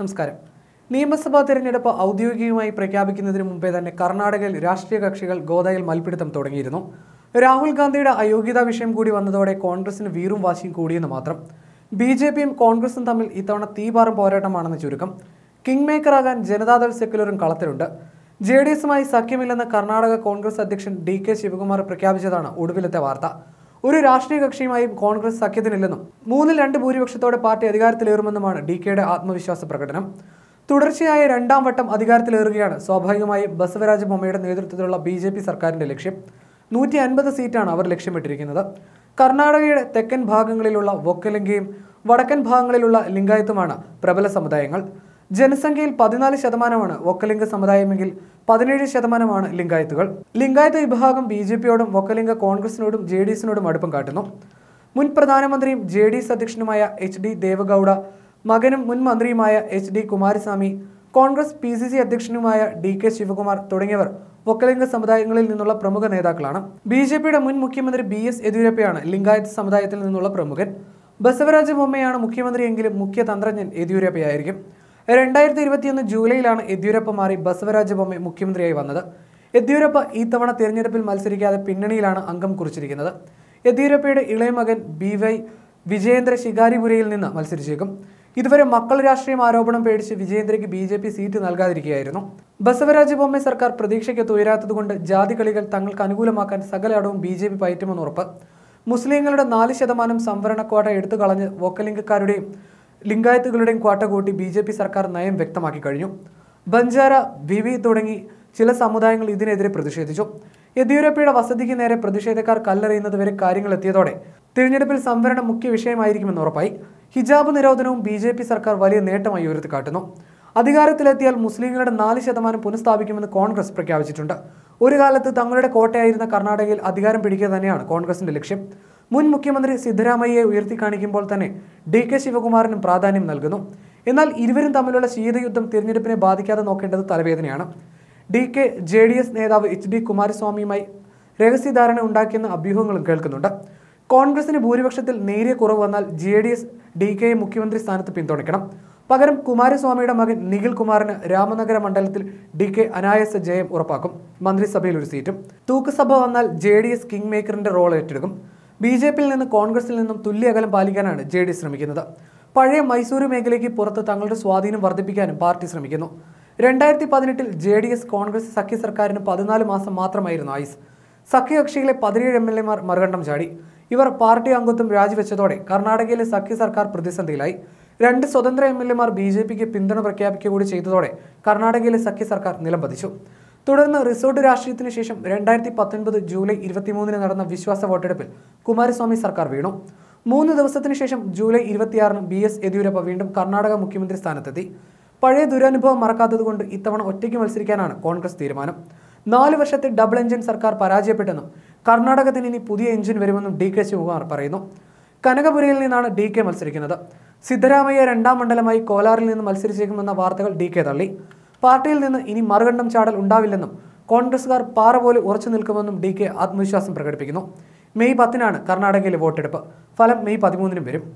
നമസ്കാരം നിയമസഭാ തെരഞ്ഞെടുപ്പ് ഔദ്യോഗികമായി പ്രഖ്യാപിക്കുന്നതിന് മുമ്പേ തന്നെ കർണാടകയിൽ രാഷ്ട്രീയ കക്ഷികൾ ഗോദയിൽ മൽപിടുത്തം തുടങ്ങിയിരുന്നു രാഹുൽ ഗാന്ധിയുടെ അയോഗ്യതാ വിഷയം കൂടി വന്നതോടെ കോൺഗ്രസിന് വീറും വാശിയും കൂടിയെന്ന് മാത്രം ബി ജെ പിയും കോൺഗ്രസും തമ്മിൽ ഇത്തവണ തീപാറും പോരാട്ടമാണെന്ന് ചുരുക്കം കിങ് മേക്കറാകാൻ ജനതാദൾ സെക്യുലറും കളത്തിലുണ്ട് ജെ ഡി എസുമായി സഖ്യമില്ലെന്ന് കർണാടക കോൺഗ്രസ് അധ്യക്ഷൻ ഡി കെ ശിവകുമാർ പ്രഖ്യാപിച്ചതാണ് ഒടുവിലത്തെ വാർത്ത ഒരു രാഷ്ട്രീയ കക്ഷിയുമായി കോൺഗ്രസ് സഖ്യത്തിനില്ലെന്നും മൂന്നിൽ രണ്ട് ഭൂരിപക്ഷത്തോടെ പാർട്ടി അധികാരത്തിലേറുമെന്നുമാണ് ഡി കെയുടെ ആത്മവിശ്വാസ പ്രകടനം തുടർച്ചയായ രണ്ടാം വട്ടം അധികാരത്തിലേറുകയാണ് സ്വാഭാവികമായും ബസവരാജ ബൊമ്മയുടെ നേതൃത്വത്തിലുള്ള ബി ജെ പി സർക്കാരിൻ്റെ ലക്ഷ്യം നൂറ്റി അൻപത് സീറ്റാണ് അവർ ലക്ഷ്യമിട്ടിരിക്കുന്നത് കർണാടകയുടെ തെക്കൻ ഭാഗങ്ങളിലുള്ള വൊക്കലിംഗയും വടക്കൻ ഭാഗങ്ങളിലുള്ള ലിംഗായത്തുമാണ് പ്രബല സമുദായങ്ങൾ ജനസംഖ്യയിൽ പതിനാല് ശതമാനമാണ് ഒക്കലിംഗ സമുദായമെങ്കിൽ പതിനേഴ് ശതമാനമാണ് ലിംഗായത്തുകൾ ലിംഗായത്ത് വിഭാഗം ബി ജെ പിയോടും ഒക്കലിംഗ കോൺഗ്രസിനോടും ജെ ഡി എസിനോടും അടുപ്പം കാട്ടുന്നു മുൻ പ്രധാനമന്ത്രിയും ജെ ഡി എസ് അധ്യക്ഷനുമായ എച്ച് ഡി ദേവഗൌഡ മകനും മുൻ മന്ത്രിയുമായ H D Kumaraswamy Congress P C C അധ്യക്ഷനുമായ ഡി കെ ശിവകുമാർ തുടങ്ങിയവർ ഒക്കലിംഗ സമുദായങ്ങളിൽ നിന്നുള്ള പ്രമുഖ നേതാക്കളാണ് ബി ജെ പിയുടെ മുൻ മുഖ്യമന്ത്രി ബി എസ് യെദ്യൂരപ്പയാണ് ലിംഗായത്ത് സമുദായത്തിൽ നിന്നുള്ള പ്രമുഖൻ ബസവരാജ ബൊമ്മയാണ് മുഖ്യമന്ത്രിയെങ്കിലും മുഖ്യ തന്ത്രജ്ഞൻ യെദ്യൂരപ്പയായിരിക്കും രണ്ടായിരത്തി ഇരുപത്തിയൊന്ന് ജൂലൈയിലാണ് യെദ്യൂരപ്പ മാറി ബസവരാജ ബൊമ്മ മുഖ്യമന്ത്രിയായി വന്നത് യെദ്യൂരപ്പ ഈ തവണ തിരഞ്ഞെടുപ്പിൽ മത്സരിക്കാതെ പിന്നണിയിലാണ് അംഗം കുറിച്ചിരിക്കുന്നത് യെദ്യൂരപ്പയുടെ ഇളയ മകൻ ബി വൈ വിജയേന്ദ്ര ശികാരിപുരയിൽ നിന്ന് മത്സരിച്ചേക്കും ഇതുവരെ മക്കൾ രാഷ്ട്രീയം ആരോപണം പേടിച്ച് വിജയേന്ദ്രയ്ക്ക് ബി ജെ പി സീറ്റ് നൽകാതിരിക്കുകയായിരുന്നു ബസവരാജ ബൊമ്മ സർക്കാർ പ്രതീക്ഷയ്ക്ക് തുയരാത്തതുകൊണ്ട് ജാതി കളികൾ തങ്ങൾക്ക് അനുകൂലമാക്കാൻ സകലയിടവും ബി ജെ പി പയറ്റുമെന്ന് ഉറപ്പ് മുസ്ലിങ്ങളുടെ നാല് ശതമാനം സംവരണ എടുത്തു കളഞ്ഞ് വോക്കലിംഗക്കാരുടെയും ലിംഗായത്തുകളുടെയും ക്വാട്ട കൂട്ടി ബി ജെ പി സർക്കാർ നയം വ്യക്തമാക്കി കഴിഞ്ഞു ബഞ്ചാര ബി വി തുടങ്ങി ചില സമുദായങ്ങൾ ഇതിനെതിരെ പ്രതിഷേധിച്ചു യെദ്യൂരപ്പയുടെ വസതിക്ക് നേരെ പ്രതിഷേധക്കാർ കല്ലെറിയുന്നത് വരെ കാര്യങ്ങൾ എത്തിയതോടെ തിരഞ്ഞെടുപ്പിൽ സംവരണം മുഖ്യ വിഷയമായിരിക്കുമെന്ന് ഉറപ്പായി ഹിജാബ് നിരോധനവും ബി ജെ പി സർക്കാർ വലിയ നേട്ടമായി ഉയർത്തി കാട്ടുന്നു അധികാരത്തിലെത്തിയാൽ മുസ്ലിങ്ങളുടെ നാല് ശതമാനം പുനഃസ്ഥാപിക്കുമെന്ന് കോൺഗ്രസ് പ്രഖ്യാപിച്ചിട്ടുണ്ട് ഒരു കാലത്ത് തങ്ങളുടെ കോട്ടയായിരുന്ന കർണാടകയിൽ അധികാരം പിടിക്കുക തന്നെയാണ് കോൺഗ്രസിന്റെ ലക്ഷ്യം മുൻ മുഖ്യമന്ത്രി സിദ്ധരാമയ്യയെ ഉയർത്തി കാണിക്കുമ്പോൾ തന്നെ ഡി കെ ശിവകുമാറിനും പ്രാധാന്യം നൽകുന്നു എന്നാൽ ഇരുവരും തമ്മിലുള്ള ശീതയുദ്ധം തിരഞ്ഞെടുപ്പിനെ ബാധിക്കാതെ നോക്കേണ്ടത് തലവേദനയാണ് D K J D S നേതാവ് എച്ച് ഡി കുമാരസ്വാമിയുമായി രഹസ്യധാരണ ഉണ്ടാക്കിയെന്ന അഭ്യൂഹങ്ങളും കേൾക്കുന്നുണ്ട് കോൺഗ്രസിന് ഭൂരിപക്ഷത്തിൽ നേരിയ കുറവ് വന്നാൽ ജെ ഡി എസ് ഡി കെയെ മുഖ്യമന്ത്രി സ്ഥാനത്ത് പിന്തുണയ്ക്കണം പകരം കുമാരസ്വാമിയുടെ മകൻ നിഖിൽ കുമാറിന് രാമനഗര മണ്ഡലത്തിൽ ഡി കെ അനായാസ ജയം ഉറപ്പാക്കും മന്ത്രിസഭയിൽ ഒരു സീറ്റും തൂക്കുസഭ വന്നാൽ ജെ ഡി എസ് കിങ് മേക്കറിന്റെ റോൾ ഏറ്റെടുക്കും ബി ജെ പിയിൽ നിന്ന് കോൺഗ്രസിൽ നിന്നും തുല്യ അകലം പാലിക്കാനാണ് ജെ ഡി ശ്രമിക്കുന്നത് പഴയ മൈസൂരു മേഖലയ്ക്ക് പുറത്ത് തങ്ങളുടെ സ്വാധീനം വർദ്ധിപ്പിക്കാനും പാർട്ടി ശ്രമിക്കുന്നു രണ്ടായിരത്തി പതിനെട്ടിൽ ജെ ഡി എസ് കോൺഗ്രസ് സഖ്യ സർക്കാരിന് പതിനാല് മാസം മാത്രമായിരുന്നു ആയുസ് സഖ്യകക്ഷികളെ പതിനേഴ് എം എൽ എമാർ മറുകണ്ഠം ചാടി ഇവർ പാർട്ടി അംഗത്വം രാജിവെച്ചതോടെ കർണാടകയിലെ സഖ്യ സർക്കാർ പ്രതിസന്ധിയിലായി രണ്ട് സ്വതന്ത്ര എം എൽ എമാർ ബി ജെ പിക്ക് പിന്തുണ പ്രഖ്യാപിക്കുക കൂടി ചെയ്തതോടെ കർണാടകയിലെ സഖ്യ സർക്കാർ നിലംപതിച്ചു തുടർന്ന് റിസോർട്ട് രാഷ്ട്രീയത്തിന് ശേഷം രണ്ടായിരത്തി പത്തൊൻപത് ജൂലൈ ഇരുപത്തിമൂന്നിന് നടന്ന വിശ്വാസ വോട്ടെടുപ്പിൽ കുമാരസ്വാമി സർക്കാർ വീണു മൂന്ന് ദിവസത്തിന് ശേഷം ജൂലൈ ഇരുപത്തിയാറിന് ബി എസ് യെദ്യൂരപ്പ വീണ്ടും കർണാടക മുഖ്യമന്ത്രി സ്ഥാനത്തെത്തി പഴയ ദുരനുഭവം മറക്കാത്തതുകൊണ്ട് ഇത്തവണ ഒറ്റയ്ക്ക് മത്സരിക്കാനാണ് കോൺഗ്രസ് തീരുമാനം നാല് വർഷത്തെ ഡബിൾ എഞ്ചിൻ സർക്കാർ പരാജയപ്പെട്ടെന്നും കർണാടകത്തിന് ഇനി പുതിയ എഞ്ചിൻ വരുമെന്നും ഡി കെ ശിവകുമാർ പറയുന്നു കനകപുരയിൽ നിന്നാണ് ഡി കെ മത്സരിക്കുന്നത് സിദ്ധരാമയ്യ രണ്ടാം മണ്ഡലമായി കോലാറിൽ നിന്ന് മത്സരിച്ചേക്കുമെന്ന വാർത്തകൾ ഡി കെ തള്ളി പാർട്ടിയിൽ നിന്ന് ഇനി മറുകണ്ഠം ചാടൽ ഉണ്ടാവില്ലെന്നും കോൺഗ്രസുകാർ പാറ പോലെ ഉറച്ചു നിൽക്കുമെന്നും ഡി കെ ആത്മവിശ്വാസം പ്രകടിപ്പിക്കുന്നു മെയ് പത്തിനാണ് കർണാടകയിലെ വോട്ടെടുപ്പ് ഫലം മെയ് പതിമൂന്നിനും വരും